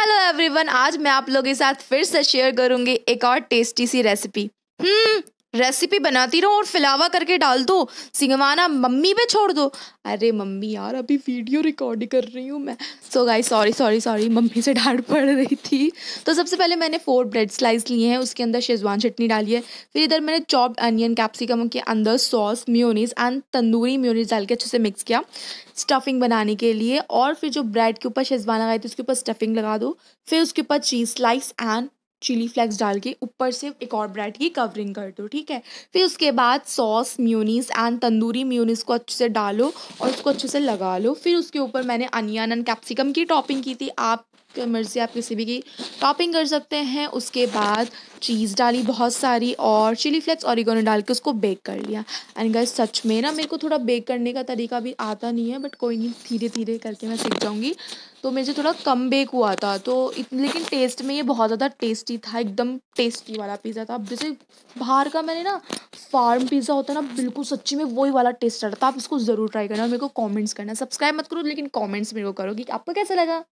hello everyone आज मैं आप लोगों के साथ फिर से शेयर करूंगी एक और टेस्टी सी रेसिपी हम्म रेसिपी बनाती रहो और फिलावा करके डाल दो सिंगवाना मम्मी पे छोड़ दो अरे मम्मी यार अभी वीडियो रिकॉर्ड कर रही हूँ मैं सो गाई सॉरी सॉरी सॉरी मम्मी से डांट पड़ रही थी तो सबसे पहले मैंने फोर ब्रेड स्लाइस लिए हैं उसके अंदर शेजवान चटनी डाली है फिर इधर मैंने चॉप्ड अनियन कैप्सिकम के अंदर sauce mayonnaise and tandoori mayonnaise डाल के अच्छे से मिक्स किया स्टफिंग बनाने के लिए और फिर जो ब्रेड के ऊपर शेजवान लगाई थी उसके ऊपर स्टफिंग लगा दो फिर उसके ऊपर cheese slice and chilli flakes डाल के ऊपर से एक और ब्रेड की कवरिंग कर दो ठीक है फिर उसके बाद sauce mayonnaise and tandoori mayonnaise को अच्छे से डालो और उसको अच्छे से लगा लो फिर उसके ऊपर मैंने अनियन एंड कैप्सिकम की टॉपिंग की थी आप मर्ज़ी आप किसी भी की टॉपिंग कर सकते हैं उसके बाद चीज़ डाली बहुत सारी और चिली फ्लेक्स ऑरिगोनो डाल के उसको बेक कर लिया एंड गाइस सच में ना मेरे को थोड़ा बेक करने का तरीका भी आता नहीं है बट कोई नहीं धीरे धीरे करके मैं सीख जाऊँगी तो मेरे से थोड़ा कम बेक हुआ था तो लेकिन टेस्ट में ये बहुत ज़्यादा टेस्टी था एकदम टेस्टी वाला पिज़्ज़ा था जैसे बाहर का मैंने ना फार्म पिज़्ज़ा होता है ना बिल्कुल सच्ची में वही वाला टेस्ट आ रहा था आप इसको ज़रूर ट्राई करना मेरे को कमेंट्स करना सब्सक्राइब मत करो लेकिन कमेंट्स मेरे को करो कि आपको कैसा लगा